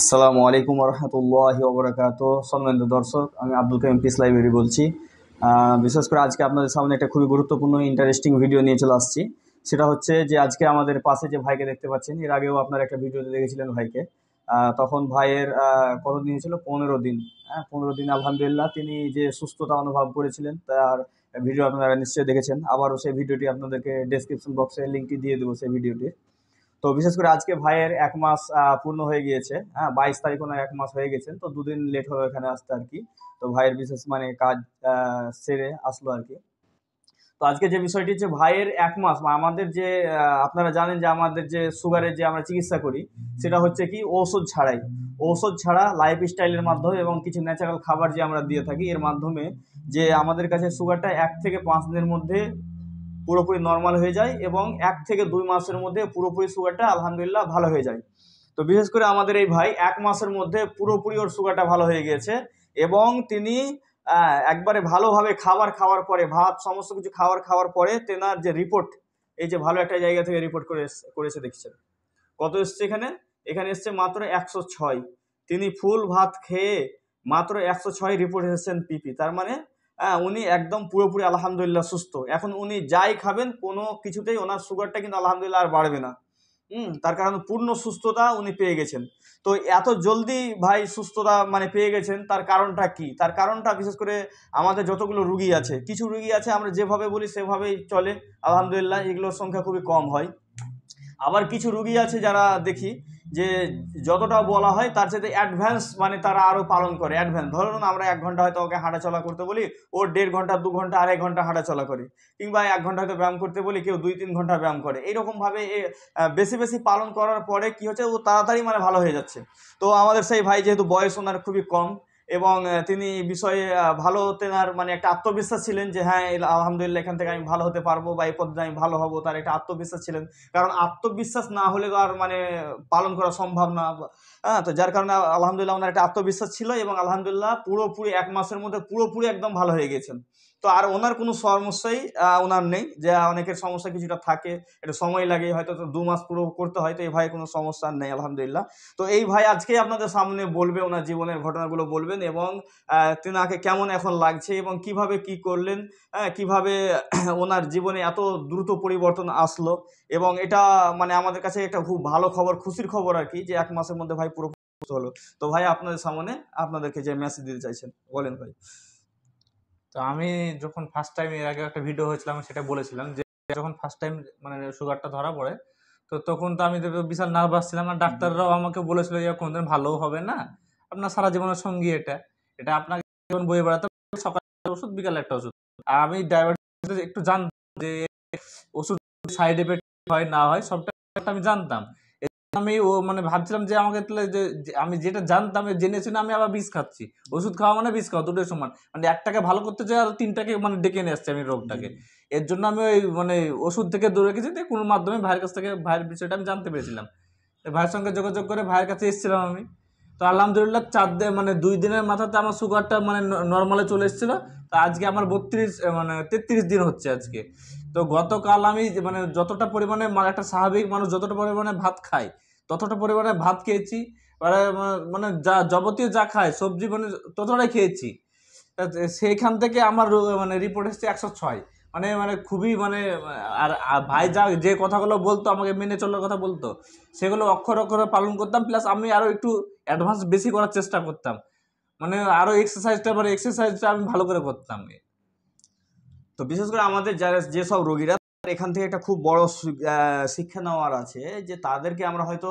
আসসালামু আলাইকুম রহমতুল্লাহ ওবরাকাত সম্মানিত দর্শক আমি আব্দুল কাইম পিস লাইব্রেরি বলছি বিশেষ করে আজকে আপনাদের সামনে একটা খুবই গুরুত্বপূর্ণ ইন্টারেস্টিং ভিডিও নিয়ে চলে আসছি সেটা হচ্ছে যে আজকে আমাদের পাশে যে ভাইকে দেখতে পাচ্ছেন এর আগেও আপনারা একটা ভিডিও দেখেছিলেন ভাইকে তখন ভাইয়ের কত দিন ছিল পনেরো দিন হ্যাঁ পনেরো দিন আলহামদুলিল্লাহ তিনি যে সুস্থতা অনুভব করেছিলেন তার ভিডিও আপনারা নিশ্চয়ই দেখেছেন আবারও সেই ভিডিওটি আপনাদেরকে ডিসক্রিপশন বক্সে লিঙ্কটি দিয়ে দেবো সেই ভিডিওটির তো বিশেষ করে আজকে ভাইয়ের এক মাস পূর্ণ হয়ে গিয়েছে হ্যাঁ বাইশ তারিখ ওনার এক মাস হয়ে গেছেন তো দুদিন লেট হলো এখানে আসতে আর কি তো ভাইয়ের বিশেষ মানে কাজ সেরে আসলো আর কি তো আজকে যে বিষয়টি হচ্ছে ভাইয়ের এক মাস আমাদের যে আপনারা জানেন যে আমাদের যে সুগারের যে আমরা চিকিৎসা করি সেটা হচ্ছে কি ঔষধ ছাড়াই ঔষধ ছাড়া লাইফ স্টাইলের মাধ্যমে এবং কিছু ন্যাচারাল খাবার যে আমরা দিয়ে থাকি এর মাধ্যমে যে আমাদের কাছে সুগারটা এক থেকে পাঁচ দিনের মধ্যে পুরোপুরি নর্মাল হয়ে যায় এবং এক থেকে দুই মাসের মধ্যে পুরোপুরি সুগারটা আলহামদুলিল্লাহ ভালো হয়ে যায় তো বিশেষ করে আমাদের এই ভাই এক মাসের মধ্যে পুরোপুরি ওর সুগারটা ভালো হয়ে গিয়েছে এবং তিনি একবারে ভালোভাবে খাবার খাওয়ার পরে ভাত সমস্ত কিছু খাবার খাওয়ার পরে তেনার যে রিপোর্ট এই যে ভালো একটা জায়গা থেকে রিপোর্ট করে করেছে দেখছেন কত এসছে এখানে এখানে এসছে মাত্র একশো ছয় তিনি ফুল ভাত খেয়ে মাত্র একশো ছয় রিপোর্ট এসেছেন পিপি তার মানে হ্যাঁ, উনি একদম পুরোপুরি আলহামদুলিল্লাহ সুস্থ এখন উনি যাই খাবেন কোনো কিছুতেই ওনার সুগারটা কিন্তু আলহামদুলিল্লাহ আর বাড়বে না হুম তার কারণ পূর্ণ সুস্থতা উনি পেয়ে গেছেন তো এত জলদি ভাই সুস্থতা মানে পেয়ে গেছেন তার কারণটা কি তার কারণটা বিশেষ করে আমাদের যতগুলো রুগী আছে কিছু রুগী আছে আমরা যেভাবে বলি সেভাবেই চলে আলহামদুলিল্লাহ এগুলোর সংখ্যা খুবই কম হয় আবার কিছু রুগী আছে যারা দেখি যে যতটা বলা হয় তার সাথে অ্যাডভান্স মানে তারা আরও পালন করে অ্যাডভান্স ধরুন আমরা এক ঘন্টা হয়তো ওকে হাঁটাচলা করতে বলি ও দেড় ঘন্টা দু ঘন্টা আড়াই ঘন্টা হাঁটাচলা করে কিংবা এক ঘন্টা হয়তো ব্যায়াম করতে বলি কেউ দুই তিন ঘন্টা ব্যায়াম করে এইরকমভাবে বেশি বেশি পালন করার পরে কি হচ্ছে ও তাড়াতাড়ি মানে ভালো হয়ে যাচ্ছে তো আমাদের সেই ভাই যেহেতু বয়স ওনার খুবই কম এবং তিনি বিষয়ে ভালো তেনার মানে একটা আত্মবিশ্বাস ছিলেন যে হ্যাঁ আলহামদুলিল্লাহ এখান থেকে আমি ভালো হতে পারবো বা এই পদে আমি ভালো হব তার একটা আত্মবিশ্বাস ছিলেন কারণ আত্মবিশ্বাস না হলে আর মানে পালন করা সম্ভব না হ্যাঁ তো যার কারণে আলহামদুলিল্লাহ ওনার একটা আত্মবিশ্বাস ছিল এবং আলহামদুলিল্লাহ পুরোপুরি এক মাসের মধ্যে পুরোপুরি একদম ভালো হয়ে গেছেন তো আর ওনার কোনো সমস্যাই ওনার নেই যে অনেকের সমস্যা কিছুটা থাকে এটা সময় লাগে হয়তো দু মাস পুরো করতে হয় তো এই ভাই কোনো সমস্যা নেই আলহামদুলিল্লাহ তো এই ভাই আজকেই আপনাদের সামনে বলবে ওনার জীবনের ঘটনাগুলো বলবেন এবং তেনাকে কেমন এখন লাগছে এবং কিভাবে কি করলেন কিভাবে ওনার জীবনে এত দ্রুত পরিবর্তন আসলো এবং এটা মানে আমাদের কাছে একটা খুব ভালো খবর খুশির খবর আর কি যে এক মাসের মধ্যে ভাই পুরো হলো তো ভাই আপনাদের সামনে আপনাদেরকে যে মেসেজ দিতে চাইছেন বলেন ভাই তো আমি যখন ফার্স্ট টাইম এর আগে একটা ভিডিও হয়েছিলাম সেটা বলেছিলাম যে যখন ফার্স্ট টাইম মানে সুগারটা ধরা পড়ে তো তখন তো আমি বিশাল নার্ভাস ছিলাম আর ডাক্তাররাও আমাকে বলেছিল যে কোনদিন ভালো হবে না আপনার সারা জীবনের সঙ্গী এটা এটা আপনাকে জীবন বয়ে বেড়াতে সকালে ওষুধ বিকালে একটা ওষুধ আর আমি ডায়াবেটিস একটু জানতাম যে ওষুধ সাইড এফেক্ট হয় না হয় সবটা আমি জানতাম আমি ও মানে ভাবছিলাম যে আমাকে তাহলে যে আমি যেটা জানতাম জেনে শুনে আমি আবার বিষ খাচ্ছি ওষুধ খাওয়া মানে বিষ খাওয়া দুটোই সমান মানে একটাকে ভালো করতে চাই আর তিনটাকে মানে ডেকে নিয়ে আসছি আমি রোগটাকে এর জন্য আমি ওই মানে ওষুধ থেকে দূরে রেখেছি যে কোনো মাধ্যমে ভাইয়ের কাছ থেকে ভাইয়ের বিষয়টা আমি জানতে পেরেছিলাম ভাইয়ের সঙ্গে যোগাযোগ করে ভাইয়ের কাছে এসেছিলাম আমি তো আলহামদুলিল্লাহ চার দিন মানে দুই দিনের মাথাতে আমার সুগারটা মানে নর্মালে চলে এসেছিলো তো আজকে আমার বত্রিশ মানে তেত্রিশ দিন হচ্ছে আজকে তো গতকাল আমি মানে যতটা পরিমাণে একটা স্বাভাবিক মানুষ যতটা পরিমাণে ভাত খায় ততটা পরিমাণে ভাত খেয়েছি মানে মানে যা যাবতীয় যা খায় সবজি মানে ততটাই খেয়েছি সেখান থেকে আমার মানে রিপোর্ট এসছে একশো ছয় মানে মানে খুবই মানে আর ভাই যা যে কথাগুলো বলতো আমাকে মেনে চলার কথা বলতো সেগুলো অক্ষর অক্ষরে পালন করতাম প্লাস আমি আরও একটু অ্যাডভান্স বেশি করার চেষ্টা করতাম মানে আরও এক্সারসাইজটা মানে এক্সারসাইজটা আমি ভালো করে করতাম তো বিশেষ করে আমাদের যারা যেসব রোগীরা এখান থেকে একটা খুব বড় শিক্ষা নেওয়ার আছে যে তাদেরকে আমরা হয়তো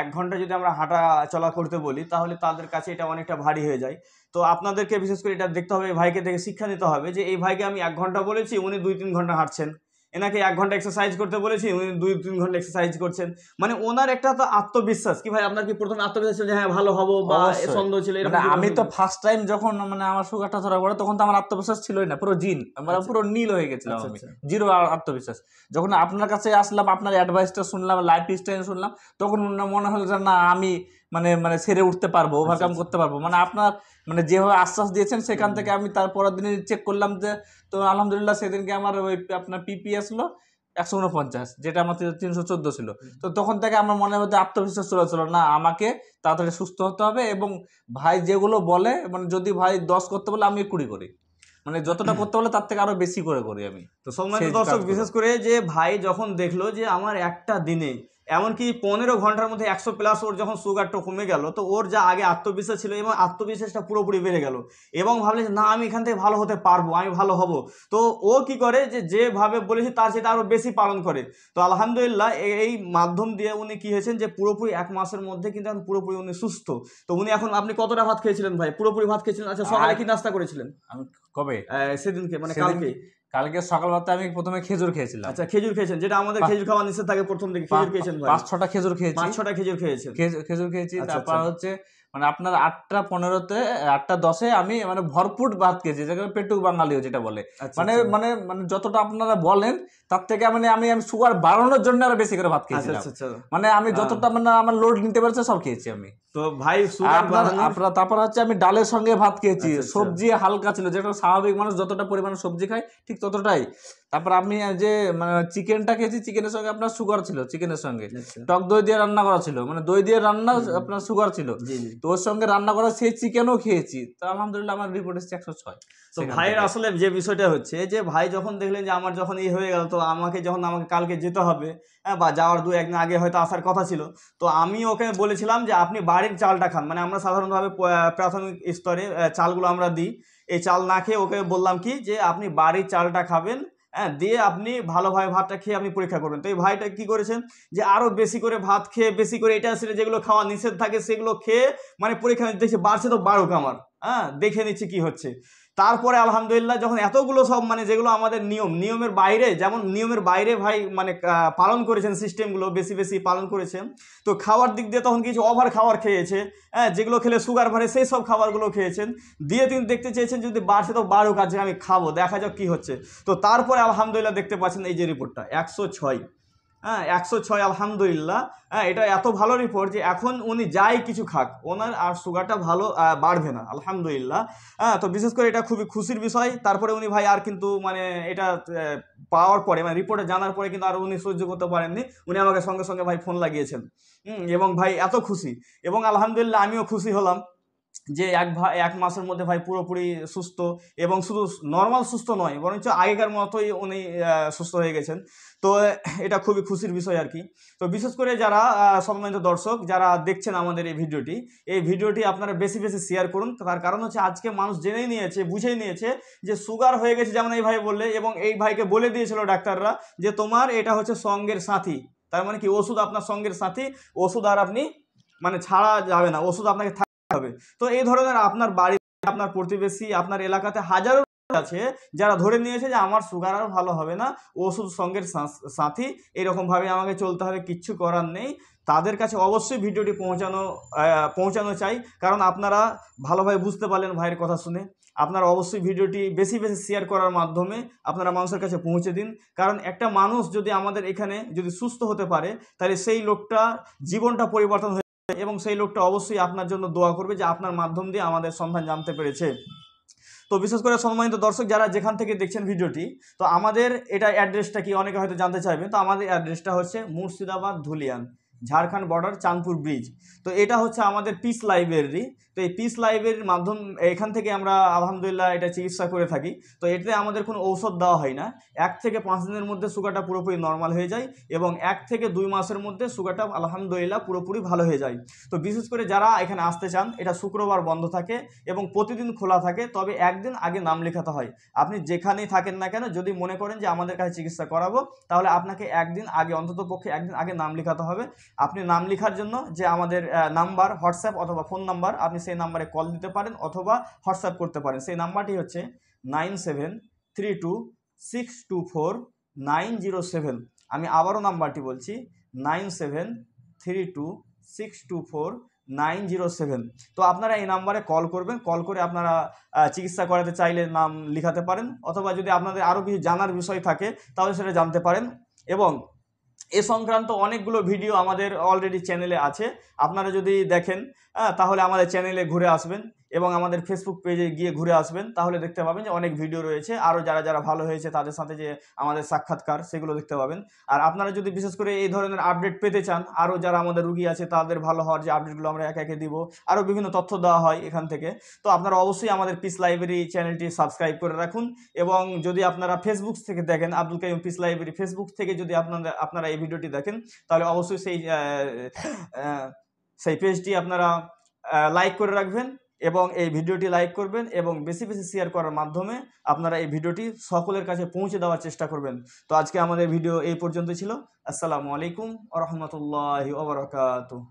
এক ঘন্টা যদি আমরা হাঁটা চলা করতে বলি তাহলে তাদের কাছে এটা অনেকটা ভারী হয়ে যায় তো আপনাদেরকে বিশেষ করে এটা দেখতে হবে এই ভাইকে দেখে শিক্ষা নিতে হবে যে এই ভাইকে আমি এক ঘন্টা বলেছি উনি দুই তিন ঘন্টা হাঁটছেন এনাকে এক ঘন্টা এক্সারসাইজ করতে বলেছি উনি দুই তিন ঘন্টা এক্সারসাইজ করছেন মানে ওনার একটা তো আত্মবিশ্বাস কি ভাই আপনার কি প্রথম আত্মবিশ্বাস ছিল যে হ্যাঁ ভালো হবো বা সন্দেহ মানে ছিল আমি তো ফার্স্ট টাইম যখন মানে আমার সুগারটা ধরা পড়ে তখন তো আমার আত্মবিশ্বাস ছিলই না পুরো জিন আমার মানে আচ্ছা। পুরো নীল হয়ে গেছিল আচ্ছা, আমি আচ্ছা। জিরো আত্মবিশ্বাস যখন আপনার কাছে আসলাম আপনার অ্যাডভাইসটা শুনলাম লাইফ স্টাইল শুনলাম তখন মনে হলো যে না আমি মানে মানে সেরে উঠতে পারবো ওভারকাম আচ্ছা, আচ্ছা। করতে পারবো মানে আপনার মানে যেভাবে আশ্বাস দিয়েছেন সেখান থেকে আমি তার পরের দিনে চেক করলাম যে তো আলহামদুলিল্লাহ সেদিনকে আমার ওই আপনার পিপি আসলো একশো উনপঞ্চাশ যেটা আমার তিনশো চোদ্দো ছিল তো তখন থেকে আমার মনে মধ্যে আত্মবিশ্বাস চলে না আমাকে তাড়াতাড়ি সুস্থ হতে হবে এবং ভাই যেগুলো বলে মানে যদি ভাই দশ করতে বলে আমি কুড়ি করি মানে যতটা করতে বলে তার থেকে আরো বেশি করে করি আমি তো সম্মানিত দর্শক বিশেষ করে যে ভাই যখন দেখলো যে আমার একটা দিনে এমনকি পনেরো ঘন্টার মধ্যে একশো প্লাস ওর যখন সুগারটা কমে গেল তো ওর যা আগে আত্মবিশ্বাস ছিল এবং আত্মবিশ্বাসটা পুরোপুরি বেড়ে গেল এবং ভাবলে যে না আমি এখান থেকে ভালো হতে পারবো আমি ভালো হব তো ও কি করে যে যেভাবে বলেছে তার সেটা আরও বেশি পালন করে তো আলহামদুলিল্লাহ এই মাধ্যম দিয়ে উনি কি হয়েছেন যে পুরোপুরি এক মাসের মধ্যে কিন্তু এখন পুরোপুরি উনি সুস্থ তো উনি এখন আপনি কতটা ভাত খেয়েছিলেন ভাই পুরোপুরি ভাত খেয়েছিলেন আচ্ছা সকালে কি নাস্তা করেছিলেন কবে সেদিনকে মানে কালকে কালকে সকালবেলাতে আমি প্রথমে খেজুর খেয়েছিলাম আচ্ছা খেজুর খেয়েছেন যেটা আমাদের খেজুর খাওয়া নিষেধ থাকে প্রথম থেকে খেজুর খেয়েছেন পাঁচ ছটা খেজুর খেয়েছি পাঁচ ছটা খেজুর খেয়েছি খেজুর খেয়েছি আচ্ছা, তারপর আচ্ছা। হচ্ছে মানে আপনার আটটা পনেরোতে আটটা দশে আমি মানে ভরপুর ভাত খেয়েছি যেখানে পেটু বাঙালি যেটা বলে আচ্ছা, আচ্ছা। মানে মানে মানে যতটা আপনারা বলেন তার থেকে মানে আমি আমি সুগার বাড়ানোর জন্য আরো বেশি করে ভাত আচ্ছা, খেয়েছি মানে আমি যতটা মানে আমার লোড নিতে পারছে সব খেয়েছি আমি তো ভাই আপনার তারপর হচ্ছে আমি ডালের সঙ্গে ভাত খেয়েছি সবজি হালকা ছিল যেটা স্বাভাবিক মানুষ যতটা পরিমাণে সবজি খায় ঠিক ততটাই তারপর আমি যে মানে চিকেনটা খেয়েছি চিকেনের সঙ্গে আপনার সুগার ছিল চিকেনের সঙ্গে আচ্ছা। টক দই দিয়ে রান্না করা ছিল মানে দই দিয়ে রান্না আপনার সুগার ছিল তো ওর সঙ্গে রান্না করা সেই চিকেনও খেয়েছি তো আলহামদুলিল্লাহ আমার রিপোর্ট এসেছে একশো ছয় তো ভাইয়ের আসলে যে বিষয়টা হচ্ছে যে ভাই যখন দেখলেন যে আমার যখন এই হয়ে গেল তো আমাকে যখন আমাকে কালকে যেতে হবে হ্যাঁ বা যাওয়ার দু একদিন আগে হয়তো আসার কথা ছিল তো আমি ওকে বলেছিলাম যে আপনি বাড়ির চালটা খান মানে আমরা সাধারণভাবে প্রাথমিক স্তরে চালগুলো আমরা দিই এই চাল না খেয়ে ওকে বললাম কি যে আপনি বাড়ির চালটা খাবেন হ্যাঁ দিয়ে আপনি ভালোভাবে ভাতটা খেয়ে আপনি পরীক্ষা করবেন তো এই ভাইটা কি করেছেন যে আরও বেশি করে ভাত খেয়ে বেশি করে এটা সেটা যেগুলো খাওয়া নিষেধ থাকে সেগুলো খেয়ে মানে পরীক্ষা দেখছে বাড়ছে তো বাড়ুক আমার হ্যাঁ দেখে নিচ্ছে কি হচ্ছে তারপরে আলহামদুলিল্লাহ যখন এতগুলো সব মানে যেগুলো আমাদের নিয়ম নিয়মের বাইরে যেমন নিয়মের বাইরে ভাই মানে পালন করেছেন সিস্টেমগুলো বেশি বেশি পালন করেছেন তো খাওয়ার দিক দিয়ে তখন কিছু ওভার খাওয়ার খেয়েছে হ্যাঁ যেগুলো খেলে সুগার ভারে সেই সব খাবারগুলো খেয়েছেন দিয়ে তিনি দেখতে চেয়েছেন যদি বাড়ছে তো বাড়ুক আজকে আমি খাবো দেখা যাক কী হচ্ছে তো তারপরে আলহামদুলিল্লাহ দেখতে পাচ্ছেন এই যে রিপোর্টটা একশো ছয় হ্যাঁ একশো ছয় আলহামদুলিল্লাহ হ্যাঁ এটা এত ভালো রিপোর্ট যে এখন উনি যাই কিছু খাক ওনার আর সুগারটা ভালো বাড়বে না আলহামদুলিল্লাহ হ্যাঁ তো বিশেষ করে এটা খুবই খুশির বিষয় তারপরে উনি ভাই আর কিন্তু মানে এটা পাওয়ার পরে মানে রিপোর্টে জানার পরে কিন্তু আর উনি সহ্য করতে পারেননি উনি আমাকে সঙ্গে সঙ্গে ভাই ফোন লাগিয়েছেন এবং ভাই এত খুশি এবং আলহামদুলিল্লাহ আমিও খুশি হলাম যে এক ভাই এক মাসের মধ্যে ভাই পুরোপুরি সুস্থ এবং শুধু নর্মাল সুস্থ নয় বরঞ্চ আগেকার মতোই উনি সুস্থ হয়ে গেছেন তো এটা খুবই খুশির বিষয় আর কি তো বিশেষ করে যারা সম্মানিত দর্শক যারা দেখছেন আমাদের এই ভিডিওটি এই ভিডিওটি আপনারা বেশি বেশি শেয়ার করুন তার কারণ হচ্ছে আজকে মানুষ জেনেই নিয়েছে বুঝেই নিয়েছে যে সুগার হয়ে গেছে যেমন এই ভাই বললে এবং এই ভাইকে বলে দিয়েছিল ডাক্তাররা যে তোমার এটা হচ্ছে সঙ্গের সাথী তার মানে কি ওষুধ আপনার সঙ্গের সাথী ওষুধ আর আপনি মানে ছাড়া যাবে না ওষুধ আপনাকে হবে তো এই ধরনের আপনার বাড়ি আপনার প্রতিবেশী আপনার এলাকাতে হাজারো আছে যারা ধরে নিয়েছে যে আমার সুগার আর ভালো হবে না ওষুধ সঙ্গের সাথী এরকমভাবে আমাকে চলতে হবে কিচ্ছু করার নেই তাদের কাছে অবশ্যই ভিডিওটি পৌঁছানো পৌঁছানো চাই কারণ আপনারা ভালোভাবে বুঝতে পারলেন ভাইয়ের কথা শুনে আপনারা অবশ্যই ভিডিওটি বেশি বেশি শেয়ার করার মাধ্যমে আপনারা মানুষের কাছে পৌঁছে দিন কারণ একটা মানুষ যদি আমাদের এখানে যদি সুস্থ হতে পারে তাহলে সেই লোকটা জীবনটা পরিবর্তন হয়ে এবং সেই লোকটা অবশ্যই আপনার জন্য দোয়া করবে যে আপনার মাধ্যম দিয়ে আমাদের সন্ধান জানতে পেরেছে তো বিশেষ করে সম্মানিত দর্শক যারা যেখান থেকে দেখছেন ভিডিওটি তো আমাদের এটা অ্যাড্রেসটা কি অনেকে হয়তো জানতে চাইবেন তো আমাদের অ্যাড্রেসটা হচ্ছে মুর্শিদাবাদ ধুলিয়ান ঝাড়খণ্ড বর্ডার চাঁদপুর ব্রিজ তো এটা হচ্ছে আমাদের পিস লাইব্রেরি তো এই পিস লাইব্রেরির মাধ্যম এখান থেকে আমরা আলহামদুলিল্লাহ এটা চিকিৎসা করে থাকি তো এতে আমাদের কোনো ঔষধ দেওয়া হয় না এক থেকে পাঁচ দিনের মধ্যে সুগারটা পুরোপুরি নর্মাল হয়ে যায় এবং এক থেকে দুই মাসের মধ্যে সুগারটা আলহামদুলিল্লাহ পুরোপুরি ভালো হয়ে যায় তো বিশেষ করে যারা এখানে আসতে চান এটা শুক্রবার বন্ধ থাকে এবং প্রতিদিন খোলা থাকে তবে একদিন আগে নাম লেখাতে হয় আপনি যেখানেই থাকেন না কেন যদি মনে করেন যে আমাদের কাছে চিকিৎসা করাবো তাহলে আপনাকে একদিন আগে অন্তত পক্ষে একদিন আগে নাম লেখাতে হবে আপনি নাম লেখার জন্য যে আমাদের নাম্বার হোয়াটসঅ্যাপ অথবা ফোন নাম্বার আপনি সেই নাম্বারে কল দিতে পারেন অথবা হোয়াটসঅ্যাপ করতে পারেন সেই নাম্বারটি হচ্ছে nine seven three two six two four nine zero seven আমি আবারও নাম্বারটি বলছি nine seven three two six two four nine zero seven তো আপনারা এই নাম্বারে কল করবেন কল করে আপনারা চিকিৎসা করাতে চাইলে নাম লিখাতে পারেন অথবা যদি আপনাদের আরও কিছু জানার বিষয় থাকে তাহলে সেটা জানতে পারেন এবং এ সংক্রান্ত অনেকগুলো ভিডিও আমাদের অলরেডি চ্যানেলে আছে আপনারা যদি দেখেন হ্যাঁ তাহলে আমাদের চ্যানেলে ঘুরে আসবেন এবং আমাদের ফেসবুক পেজে গিয়ে ঘুরে আসবেন তাহলে দেখতে পাবেন যে অনেক ভিডিও রয়েছে আরও যারা যারা ভালো হয়েছে তাদের সাথে যে আমাদের সাক্ষাৎকার সেগুলো দেখতে পাবেন আর আপনারা যদি বিশেষ করে এই ধরনের আপডেট পেতে চান আরও যারা আমাদের রুগী আছে তাদের ভালো হওয়ার যে আপডেটগুলো আমরা একে একে দিব আরও বিভিন্ন তথ্য দেওয়া হয় এখান থেকে তো আপনারা অবশ্যই আমাদের পিস লাইব্রেরি চ্যানেলটি সাবস্ক্রাইব করে রাখুন এবং যদি আপনারা ফেসবুক থেকে দেখেন Abdul Qaim peace library Facebook থেকে যদি আপনারা আপনারা এই ভিডিওটি দেখেন তাহলে অবশ্যই সেই সেই পেজটি আপনারা লাইক করে রাখবেন এবং এই ভিডিওটি লাইক করবেন এবং বেশি বেশি শেয়ার করার মাধ্যমে আপনারা এই ভিডিওটি সকলের কাছে পৌঁছে দেওয়ার চেষ্টা করবেন তো আজকে আমাদের ভিডিও এই পর্যন্ত ছিল আসসালামু আলাইকুম আ রহমতুল্লাহ